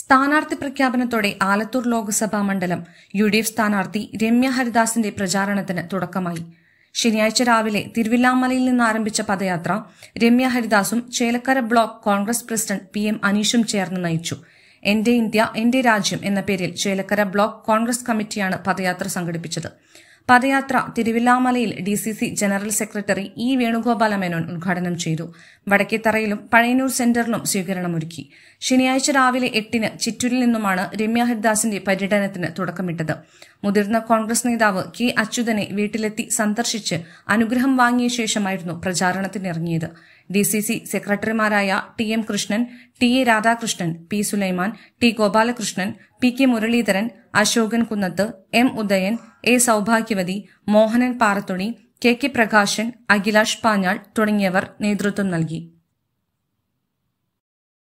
സ്ഥാനാർത്ഥി പ്രഖ്യാപനത്തോടെ ആലത്തൂർ ലോക്സഭാ മണ്ഡലം U D F സ്ഥാനാർത്ഥി രമ്യ ഹരിദാസിന്റെ പ്രചാരണത്തിന് തുടക്കമായി ശനിയാഴ്ച രാവിലെ തിരുവില്ലാമലയിൽ നിന്ന് ആരംഭിച്ച പദയാത്ര രമ്യ ഹരിദാസും Chelakkara block Congress president P M അനീഷും ചേർന്ന് നയിച്ചു എന്റെ ഇന്ത്യ എന്റെ രാജ്യം എന്ന പേരിൽ ചേലക്കര ബ്ലോക്ക് കോൺഗ്രസ് കമ്മിറ്റിയാണ് പദയാത്ര സംഘടിപ്പിച്ചത് പദയാത്ര തിരുവില്ലാമലയിൽ D C C general secretary E Venugopala Menon ഉദ്ഘാടനം ചെയ്തു വടക്കേത്തറയിലും പഴയന്നൂർ സെന്ററിലും സ്വീകരണമൊരുക്കി ശനിയാഴ്ച രാവിലെ എട്ടിന് ചിറ്റൂരിൽ നിന്നുമാണ് രമ്യ ഹരിദാസിന്റെ പര്യടനത്തിന് തുടക്കമിട്ടത് മുതിർന്ന കോൺഗ്രസ് നേതാവ് കെ അച്യുതനെ വീട്ടിലെത്തി സന്ദർശിച്ച് അനുഗ്രഹം വാങ്ങിയ ശേഷമായിരുന്നു പ്രചാരണത്തിനിറങ്ങിയത് ഡി സി സി സെക്രട്ടറിമാരായ T M Krishnan T A Radhakrishnan P Sulaiman T Gopalakrishnan P K Muraleedharan Ashokan Kunnath M Udayan A Saubhagyavathi Mohanan Parathuni K K Prakashan Akhilash Panjal തുടങ്ങിയവർ നേതൃത്വം നൽകി